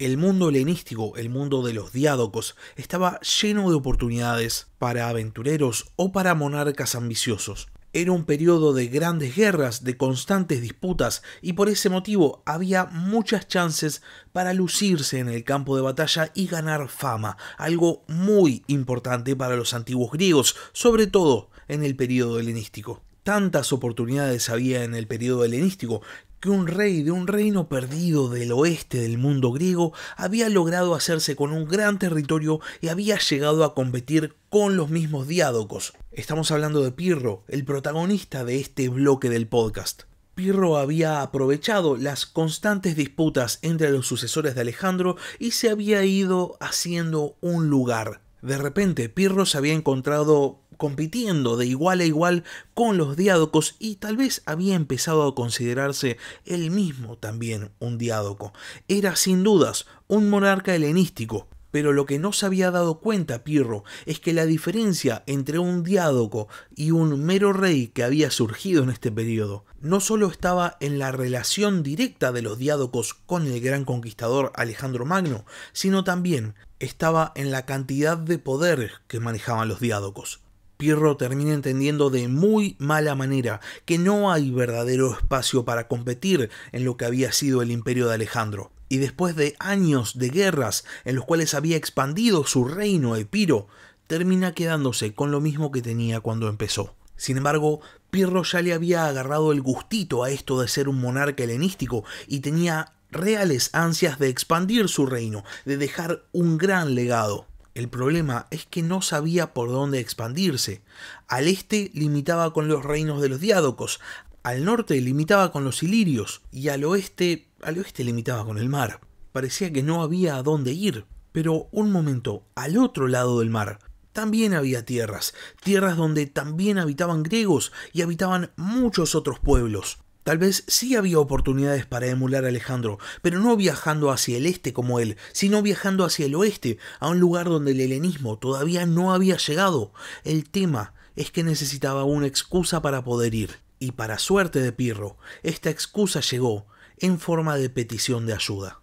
El mundo helenístico, el mundo de los diádocos, estaba lleno de oportunidades para aventureros o para monarcas ambiciosos. Era un periodo de grandes guerras, de constantes disputas, y por ese motivo había muchas chances para lucirse en el campo de batalla y ganar fama, algo muy importante para los antiguos griegos, sobre todo en el periodo helenístico. Tantas oportunidades había en el periodo helenístico que un rey de un reino perdido del oeste del mundo griego había logrado hacerse con un gran territorio y había llegado a competir con los mismos diádocos. Estamos hablando de Pirro, el protagonista de este bloque del podcast. Pirro había aprovechado las constantes disputas entre los sucesores de Alejandro y se había ido haciendo un lugar. De repente, Pirro se había encontrado compitiendo de igual a igual con los diádocos y tal vez había empezado a considerarse él mismo también un diádoco. Era sin dudas un monarca helenístico, pero lo que no se había dado cuenta Pirro es que la diferencia entre un diádoco y un mero rey que había surgido en este periodo no solo estaba en la relación directa de los diádocos con el gran conquistador Alejandro Magno, sino también estaba en la cantidad de poder que manejaban los diádocos. Pirro termina entendiendo de muy mala manera que no hay verdadero espacio para competir en lo que había sido el imperio de Alejandro. Y después de años de guerras en los cuales había expandido su reino Epiro, termina quedándose con lo mismo que tenía cuando empezó. Sin embargo, Pirro ya le había agarrado el gustito a esto de ser un monarca helenístico y tenía reales ansias de expandir su reino, de dejar un gran legado. El problema es que no sabía por dónde expandirse. Al este limitaba con los reinos de los diádocos, al norte limitaba con los ilirios y al oeste, al oeste limitaba con el mar. Parecía que no había a dónde ir. Pero un momento, al otro lado del mar, también había tierras, tierras donde también habitaban griegos y habitaban muchos otros pueblos. Tal vez sí había oportunidades para emular a Alejandro, pero no viajando hacia el este como él, sino viajando hacia el oeste, a un lugar donde el helenismo todavía no había llegado. El tema es que necesitaba una excusa para poder ir. Y para suerte de Pirro, esta excusa llegó en forma de petición de ayuda.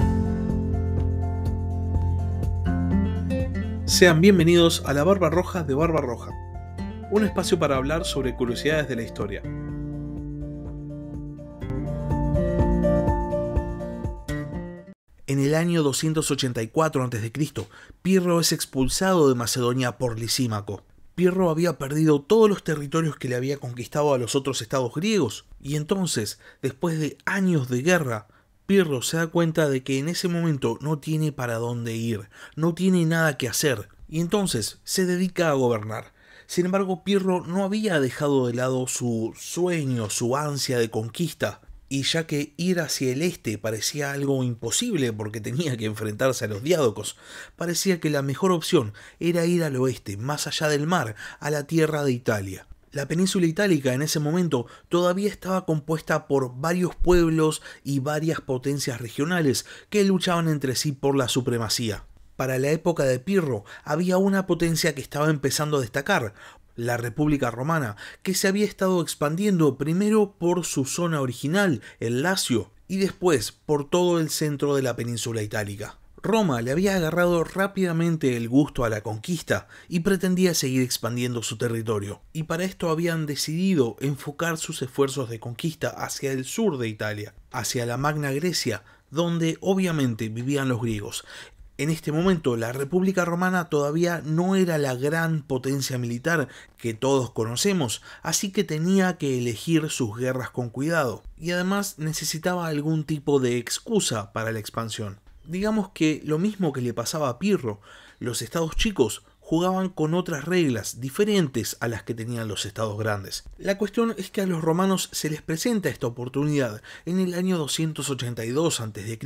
Sean bienvenidos a La Barba Roja de Barba Roja, un espacio para hablar sobre curiosidades de la historia En el año 284 a.C., Pirro es expulsado de Macedonia por Lisímaco. Pirro había perdido todos los territorios que le había conquistado a los otros estados griegos, y entonces, después de años de guerra, Pirro se da cuenta de que en ese momento no tiene para dónde ir, no tiene nada que hacer, y entonces se dedica a gobernar. Sin embargo, Pirro no había dejado de lado su sueño, su ansia de conquista, y ya que ir hacia el este parecía algo imposible porque tenía que enfrentarse a los diádocos, parecía que la mejor opción era ir al oeste, más allá del mar, a la tierra de Italia. La península itálica en ese momento todavía estaba compuesta por varios pueblos y varias potencias regionales que luchaban entre sí por la supremacía. Para la época de Pirro había una potencia que estaba empezando a destacar, la República Romana, que se había estado expandiendo primero por su zona original, el Lacio, y después por todo el centro de la península itálica. Roma le había agarrado rápidamente el gusto a la conquista y pretendía seguir expandiendo su territorio, y para esto habían decidido enfocar sus esfuerzos de conquista hacia el sur de Italia, hacia la Magna Grecia, donde obviamente vivían los griegos, en este momento la República Romana todavía no era la gran potencia militar que todos conocemos, así que tenía que elegir sus guerras con cuidado, y además necesitaba algún tipo de excusa para la expansión. Digamos que lo mismo que le pasaba a Pirro, los estados chicos jugaban con otras reglas diferentes a las que tenían los estados grandes. La cuestión es que a los romanos se les presenta esta oportunidad en el año 282 a.C.,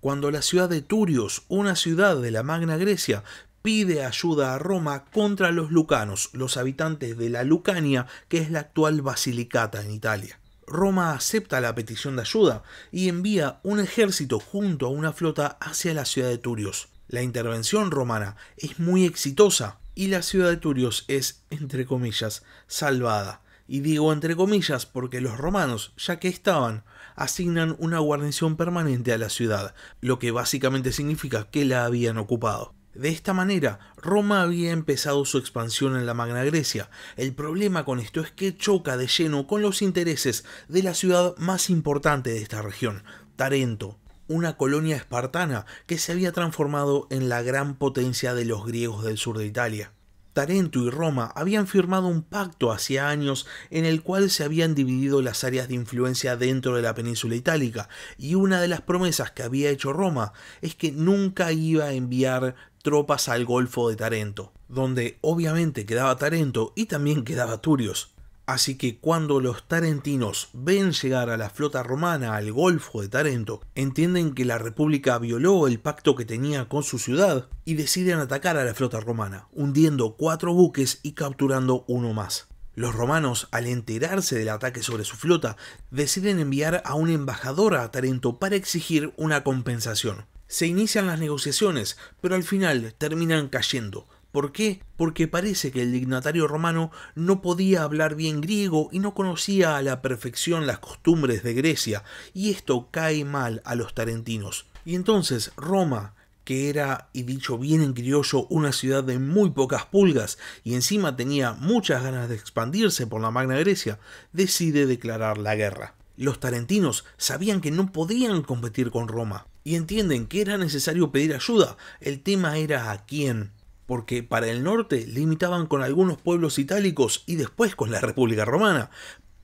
cuando la ciudad de Turios, una ciudad de la Magna Grecia, pide ayuda a Roma contra los lucanos, los habitantes de la Lucania, que es la actual Basilicata en Italia. Roma acepta la petición de ayuda y envía un ejército junto a una flota hacia la ciudad de Turios. La intervención romana es muy exitosa y la ciudad de Turios es, entre comillas, salvada. Y digo entre comillas porque los romanos, ya que estaban, asignan una guarnición permanente a la ciudad, lo que básicamente significa que la habían ocupado. De esta manera, Roma había empezado su expansión en la Magna Grecia. El problema con esto es que choca de lleno con los intereses de la ciudad más importante de esta región, Tarento una colonia espartana que se había transformado en la gran potencia de los griegos del sur de Italia. Tarento y Roma habían firmado un pacto hacía años en el cual se habían dividido las áreas de influencia dentro de la península itálica, y una de las promesas que había hecho Roma es que nunca iba a enviar tropas al Golfo de Tarento, donde obviamente quedaba Tarento y también quedaba Turios. Así que cuando los tarentinos ven llegar a la flota romana al Golfo de Tarento, entienden que la República violó el pacto que tenía con su ciudad y deciden atacar a la flota romana, hundiendo cuatro buques y capturando uno más. Los romanos, al enterarse del ataque sobre su flota, deciden enviar a un embajador a Tarento para exigir una compensación. Se inician las negociaciones, pero al final terminan cayendo, ¿Por qué? Porque parece que el dignatario romano no podía hablar bien griego y no conocía a la perfección las costumbres de Grecia, y esto cae mal a los tarentinos. Y entonces Roma, que era, y dicho bien en criollo, una ciudad de muy pocas pulgas y encima tenía muchas ganas de expandirse por la Magna Grecia, decide declarar la guerra. Los tarentinos sabían que no podían competir con Roma y entienden que era necesario pedir ayuda. El tema era a quién porque para el norte limitaban con algunos pueblos itálicos y después con la República Romana.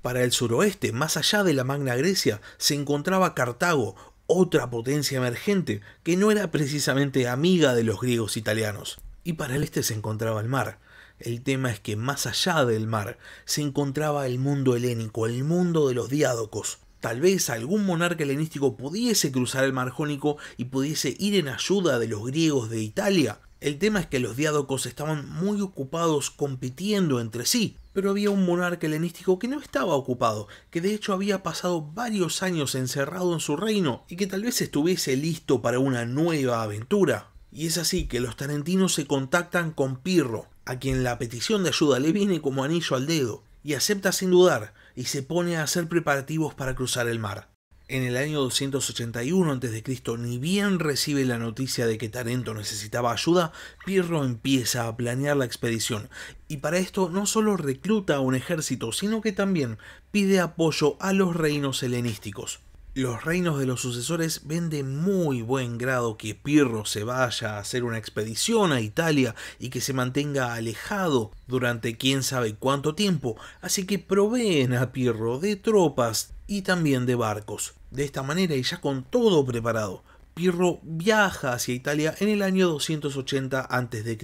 Para el suroeste, más allá de la Magna Grecia, se encontraba Cartago, otra potencia emergente, que no era precisamente amiga de los griegos italianos. Y para el este se encontraba el mar. El tema es que más allá del mar se encontraba el mundo helénico, el mundo de los diádocos. Tal vez algún monarca helenístico pudiese cruzar el mar Jónico y pudiese ir en ayuda de los griegos de Italia, el tema es que los diádocos estaban muy ocupados compitiendo entre sí, pero había un monarca helenístico que no estaba ocupado, que de hecho había pasado varios años encerrado en su reino y que tal vez estuviese listo para una nueva aventura. Y es así que los tarentinos se contactan con Pirro, a quien la petición de ayuda le viene como anillo al dedo, y acepta sin dudar, y se pone a hacer preparativos para cruzar el mar en el año 281 a.C., ni bien recibe la noticia de que Tarento necesitaba ayuda, Pirro empieza a planear la expedición, y para esto no solo recluta a un ejército, sino que también pide apoyo a los reinos helenísticos. Los reinos de los sucesores ven de muy buen grado que Pirro se vaya a hacer una expedición a Italia y que se mantenga alejado durante quién sabe cuánto tiempo, así que proveen a Pirro de tropas y también de barcos. De esta manera y ya con todo preparado, Pirro viaja hacia Italia en el año 280 a.C.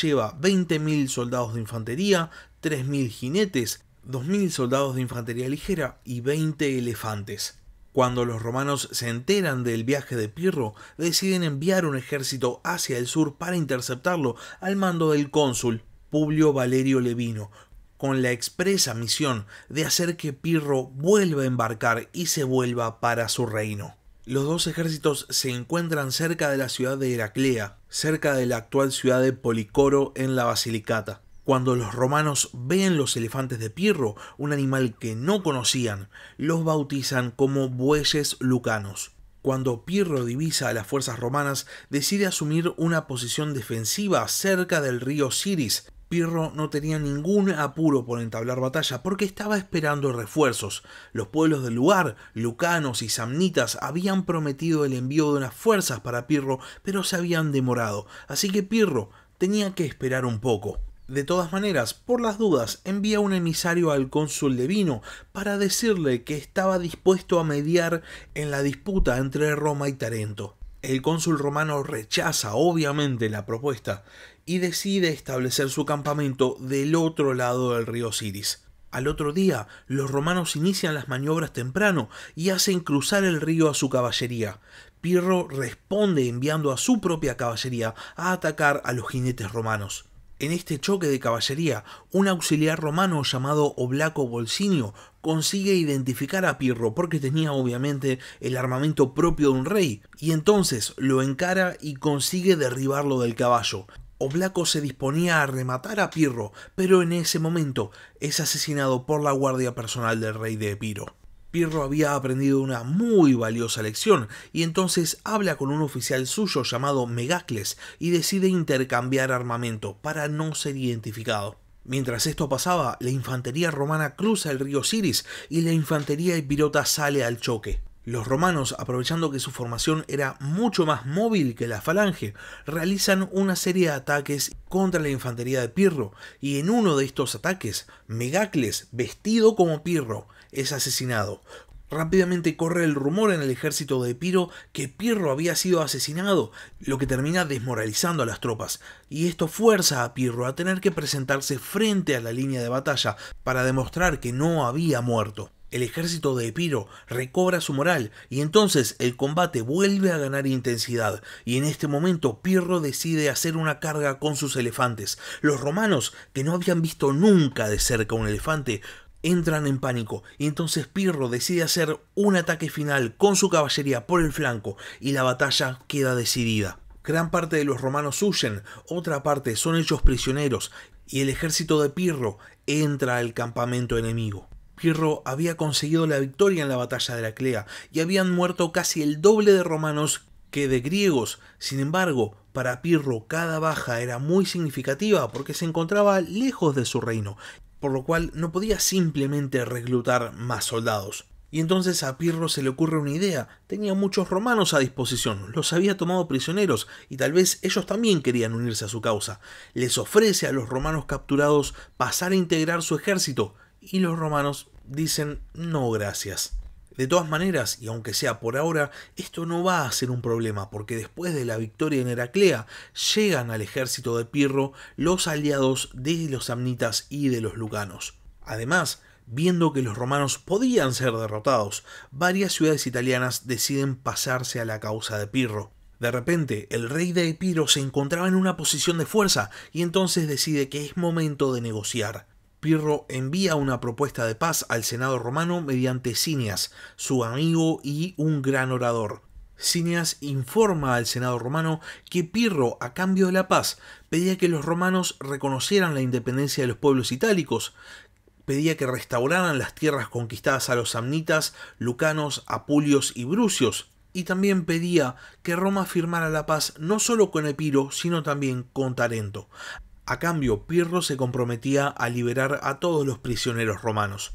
Lleva 20.000 soldados de infantería, 3.000 jinetes, 2.000 soldados de infantería ligera y 20 elefantes. Cuando los romanos se enteran del viaje de Pirro, deciden enviar un ejército hacia el sur para interceptarlo al mando del cónsul Publio Valerio Levino, con la expresa misión de hacer que Pirro vuelva a embarcar y se vuelva para su reino. Los dos ejércitos se encuentran cerca de la ciudad de Heraclea, cerca de la actual ciudad de Policoro en la Basilicata. Cuando los romanos ven los elefantes de Pirro, un animal que no conocían, los bautizan como bueyes lucanos. Cuando Pirro divisa a las fuerzas romanas, decide asumir una posición defensiva cerca del río Siris. Pirro no tenía ningún apuro por entablar batalla porque estaba esperando refuerzos. Los pueblos del lugar, lucanos y samnitas, habían prometido el envío de unas fuerzas para Pirro, pero se habían demorado, así que Pirro tenía que esperar un poco. De todas maneras, por las dudas, envía un emisario al cónsul de Vino para decirle que estaba dispuesto a mediar en la disputa entre Roma y Tarento. El cónsul romano rechaza obviamente la propuesta y decide establecer su campamento del otro lado del río Siris. Al otro día, los romanos inician las maniobras temprano y hacen cruzar el río a su caballería. Pirro responde enviando a su propia caballería a atacar a los jinetes romanos. En este choque de caballería, un auxiliar romano llamado Oblaco Bolsinio consigue identificar a Pirro porque tenía obviamente el armamento propio de un rey, y entonces lo encara y consigue derribarlo del caballo. Oblaco se disponía a rematar a Pirro, pero en ese momento es asesinado por la guardia personal del rey de Epiro. Pirro había aprendido una muy valiosa lección y entonces habla con un oficial suyo llamado Megacles y decide intercambiar armamento para no ser identificado. Mientras esto pasaba, la infantería romana cruza el río Siris y la infantería pirota sale al choque. Los romanos, aprovechando que su formación era mucho más móvil que la falange, realizan una serie de ataques contra la infantería de Pirro, y en uno de estos ataques, Megacles, vestido como Pirro, es asesinado. Rápidamente corre el rumor en el ejército de Epiro que Pirro había sido asesinado, lo que termina desmoralizando a las tropas, y esto fuerza a Pirro a tener que presentarse frente a la línea de batalla para demostrar que no había muerto. El ejército de Epiro recobra su moral y entonces el combate vuelve a ganar intensidad y en este momento Pirro decide hacer una carga con sus elefantes. Los romanos, que no habían visto nunca de cerca un elefante, entran en pánico y entonces Pirro decide hacer un ataque final con su caballería por el flanco y la batalla queda decidida. Gran parte de los romanos huyen, otra parte son hechos prisioneros y el ejército de Pirro entra al campamento enemigo. Pirro había conseguido la victoria en la batalla de la Clea y habían muerto casi el doble de romanos que de griegos. Sin embargo, para Pirro cada baja era muy significativa porque se encontraba lejos de su reino por lo cual no podía simplemente reclutar más soldados. Y entonces a Pirro se le ocurre una idea. Tenía muchos romanos a disposición, los había tomado prisioneros, y tal vez ellos también querían unirse a su causa. Les ofrece a los romanos capturados pasar a integrar su ejército, y los romanos dicen no gracias. De todas maneras, y aunque sea por ahora, esto no va a ser un problema, porque después de la victoria en Heraclea, llegan al ejército de Pirro los aliados de los amnitas y de los lucanos. Además, viendo que los romanos podían ser derrotados, varias ciudades italianas deciden pasarse a la causa de Pirro. De repente, el rey de Epiro se encontraba en una posición de fuerza y entonces decide que es momento de negociar. Pirro envía una propuesta de paz al Senado romano mediante Cineas, su amigo y un gran orador. Cineas informa al Senado romano que Pirro, a cambio de la paz, pedía que los romanos reconocieran la independencia de los pueblos itálicos, pedía que restauraran las tierras conquistadas a los samnitas, lucanos, apulios y brucios, y también pedía que Roma firmara la paz no solo con Epiro, sino también con Tarento. A cambio, Pirro se comprometía a liberar a todos los prisioneros romanos.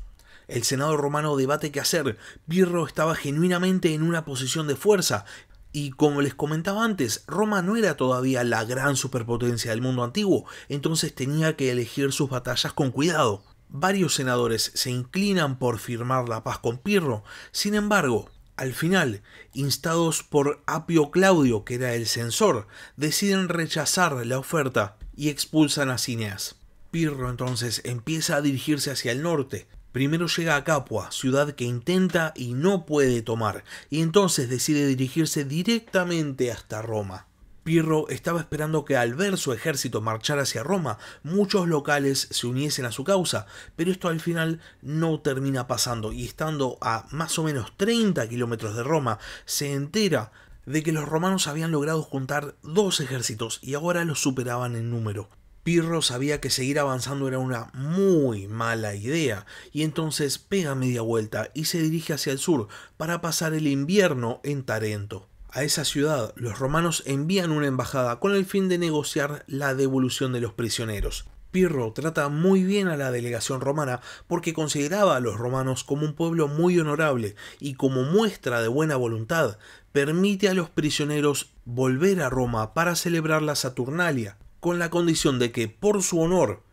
El Senado romano debate qué hacer. Pirro estaba genuinamente en una posición de fuerza, y como les comentaba antes, Roma no era todavía la gran superpotencia del mundo antiguo, entonces tenía que elegir sus batallas con cuidado. Varios senadores se inclinan por firmar la paz con Pirro, sin embargo, al final, instados por Apio Claudio, que era el censor, deciden rechazar la oferta y expulsan a Cineas. Pirro entonces empieza a dirigirse hacia el norte. Primero llega a Capua, ciudad que intenta y no puede tomar, y entonces decide dirigirse directamente hasta Roma. Pirro estaba esperando que al ver su ejército marchar hacia Roma, muchos locales se uniesen a su causa, pero esto al final no termina pasando, y estando a más o menos 30 kilómetros de Roma, se entera de que los romanos habían logrado juntar dos ejércitos y ahora los superaban en número. Pirro sabía que seguir avanzando era una muy mala idea, y entonces pega media vuelta y se dirige hacia el sur para pasar el invierno en Tarento. A esa ciudad los romanos envían una embajada con el fin de negociar la devolución de los prisioneros. Pirro trata muy bien a la delegación romana porque consideraba a los romanos como un pueblo muy honorable y como muestra de buena voluntad permite a los prisioneros volver a Roma para celebrar la Saturnalia, con la condición de que por su honor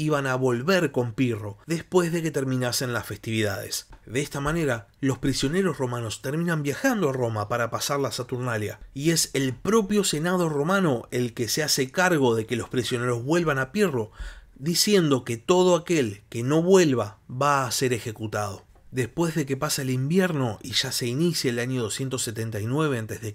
iban a volver con Pirro después de que terminasen las festividades. De esta manera, los prisioneros romanos terminan viajando a Roma para pasar la Saturnalia, y es el propio Senado romano el que se hace cargo de que los prisioneros vuelvan a Pirro, diciendo que todo aquel que no vuelva va a ser ejecutado. Después de que pasa el invierno y ya se inicia el año 279 a.C.,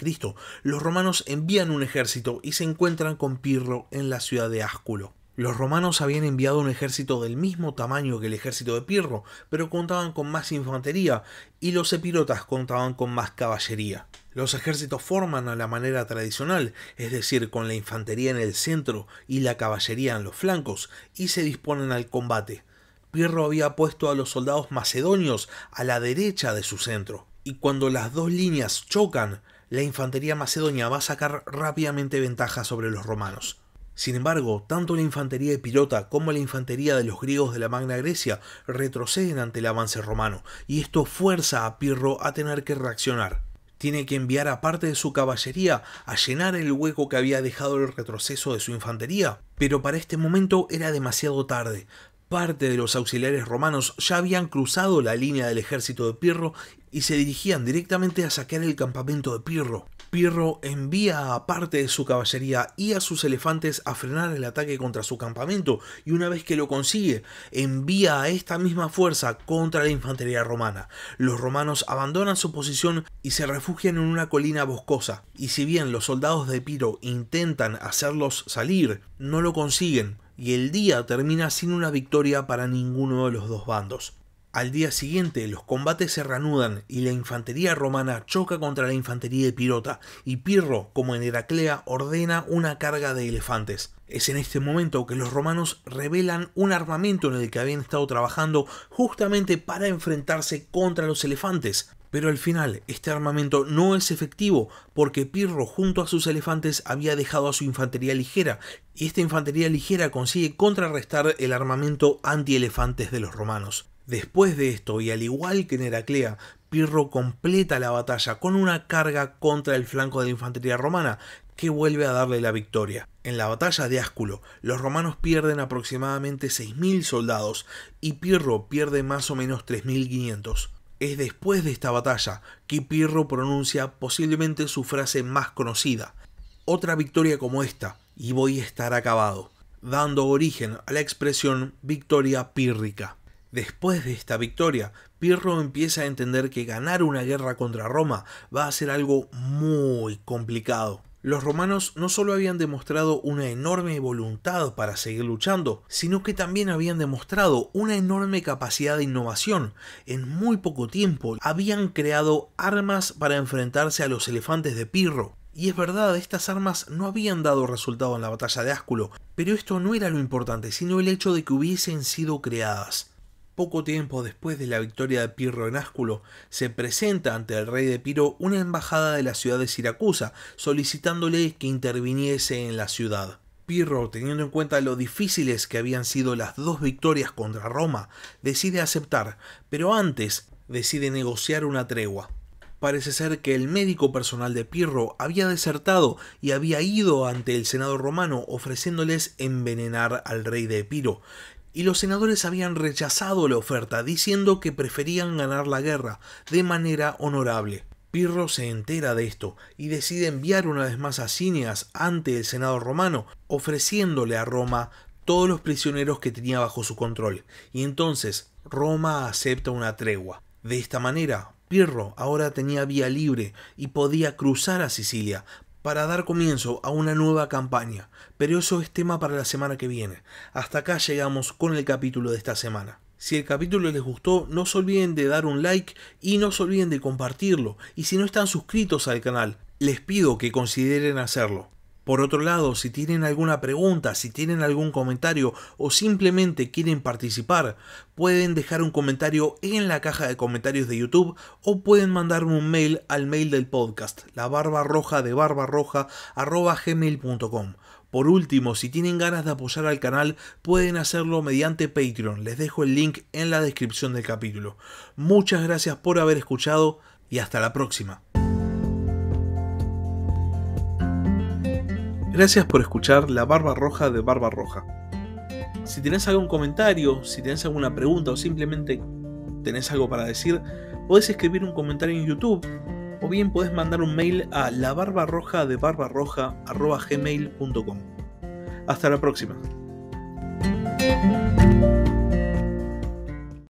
los romanos envían un ejército y se encuentran con Pirro en la ciudad de Ásculo. Los romanos habían enviado un ejército del mismo tamaño que el ejército de Pirro, pero contaban con más infantería y los epirotas contaban con más caballería. Los ejércitos forman a la manera tradicional, es decir, con la infantería en el centro y la caballería en los flancos, y se disponen al combate. Pirro había puesto a los soldados macedonios a la derecha de su centro, y cuando las dos líneas chocan, la infantería macedonia va a sacar rápidamente ventaja sobre los romanos. Sin embargo, tanto la infantería de Pilota como la infantería de los griegos de la Magna Grecia retroceden ante el avance romano, y esto fuerza a Pirro a tener que reaccionar. Tiene que enviar a parte de su caballería a llenar el hueco que había dejado el retroceso de su infantería, pero para este momento era demasiado tarde. Parte de los auxiliares romanos ya habían cruzado la línea del ejército de Pirro y se dirigían directamente a saquear el campamento de Pirro. Pirro envía a parte de su caballería y a sus elefantes a frenar el ataque contra su campamento y una vez que lo consigue, envía a esta misma fuerza contra la infantería romana. Los romanos abandonan su posición y se refugian en una colina boscosa, y si bien los soldados de Pirro intentan hacerlos salir, no lo consiguen y el día termina sin una victoria para ninguno de los dos bandos. Al día siguiente los combates se reanudan y la infantería romana choca contra la infantería de Pirota y Pirro, como en Heraclea, ordena una carga de elefantes. Es en este momento que los romanos revelan un armamento en el que habían estado trabajando justamente para enfrentarse contra los elefantes. Pero al final, este armamento no es efectivo porque Pirro junto a sus elefantes había dejado a su infantería ligera y esta infantería ligera consigue contrarrestar el armamento antielefantes de los romanos. Después de esto, y al igual que en Heraclea, Pirro completa la batalla con una carga contra el flanco de la infantería romana, que vuelve a darle la victoria. En la batalla de Ásculo, los romanos pierden aproximadamente 6.000 soldados y Pirro pierde más o menos 3.500. Es después de esta batalla que Pirro pronuncia posiblemente su frase más conocida. Otra victoria como esta, y voy a estar acabado, dando origen a la expresión victoria pírrica. Después de esta victoria, Pirro empieza a entender que ganar una guerra contra Roma va a ser algo muy complicado. Los romanos no solo habían demostrado una enorme voluntad para seguir luchando, sino que también habían demostrado una enorme capacidad de innovación. En muy poco tiempo habían creado armas para enfrentarse a los elefantes de Pirro, y es verdad, estas armas no habían dado resultado en la batalla de Ásculo, pero esto no era lo importante, sino el hecho de que hubiesen sido creadas. Poco tiempo después de la victoria de Pirro en Ásculo, se presenta ante el rey de Piro una embajada de la ciudad de Siracusa, solicitándole que interviniese en la ciudad. Pirro, teniendo en cuenta lo difíciles que habían sido las dos victorias contra Roma, decide aceptar, pero antes decide negociar una tregua. Parece ser que el médico personal de Pirro había desertado y había ido ante el Senado romano ofreciéndoles envenenar al rey de Epiro y los senadores habían rechazado la oferta diciendo que preferían ganar la guerra de manera honorable. Pirro se entera de esto y decide enviar una vez más a Cineas ante el Senado romano, ofreciéndole a Roma todos los prisioneros que tenía bajo su control, y entonces Roma acepta una tregua. De esta manera, Pirro ahora tenía vía libre y podía cruzar a Sicilia para dar comienzo a una nueva campaña, pero eso es tema para la semana que viene. Hasta acá llegamos con el capítulo de esta semana. Si el capítulo les gustó, no se olviden de dar un like y no se olviden de compartirlo. Y si no están suscritos al canal, les pido que consideren hacerlo. Por otro lado, si tienen alguna pregunta, si tienen algún comentario o simplemente quieren participar, pueden dejar un comentario en la caja de comentarios de YouTube o pueden mandarme un mail al mail del podcast, la barba roja de Por último, si tienen ganas de apoyar al canal, pueden hacerlo mediante Patreon. Les dejo el link en la descripción del capítulo. Muchas gracias por haber escuchado y hasta la próxima. Gracias por escuchar La Barba Roja de Barba Roja. Si tenés algún comentario, si tenés alguna pregunta o simplemente tenés algo para decir, podés escribir un comentario en YouTube o bien podés mandar un mail a labarbarroja de barbarroja.com. Hasta la próxima.